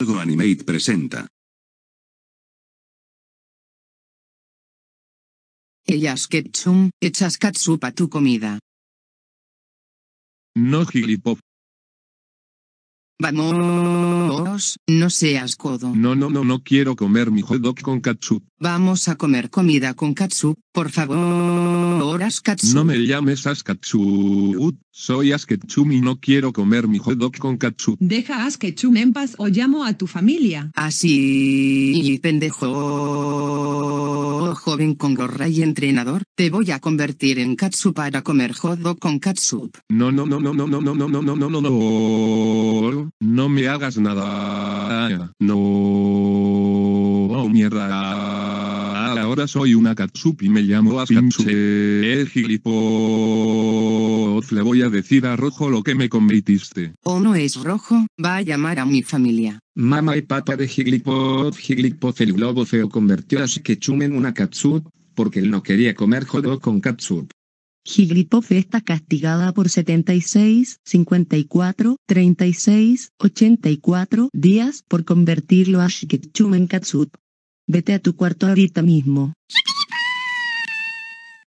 Algo Animate presenta. Ellas Ketsum, echas catsup a tu comida. No gilipop. Vamos, no seas codo. No, no, no, no quiero comer mi hot dog con katsu. Vamos a comer comida con katsu, por favor, No me llames Askatsu. Soy Asketchum y no quiero comer mi hot dog con katsu. Deja a en paz o llamo a tu familia. Así, pendejo oh, joven con gorra y entrenador, te voy a convertir en katsu para comer jodo con katsup. No, no, no, no, no, no, no, no, no, no, no, no, me hagas nada. No, mierda. Ahora soy una katsup y me llamo a El Le voy a decir a Rojo lo que me convertiste. O oh, no es Rojo, va a llamar a mi familia. Mama y papá de Jigglypuff Jigglypuff el globo feo convirtió a Shikichum en una catsup, porque él no quería comer jodo con catsup. Jigglypuff está castigada por 76, 54, 36, 84 días por convertirlo a Shikichum en catsup. Vete a tu cuarto ahorita mismo.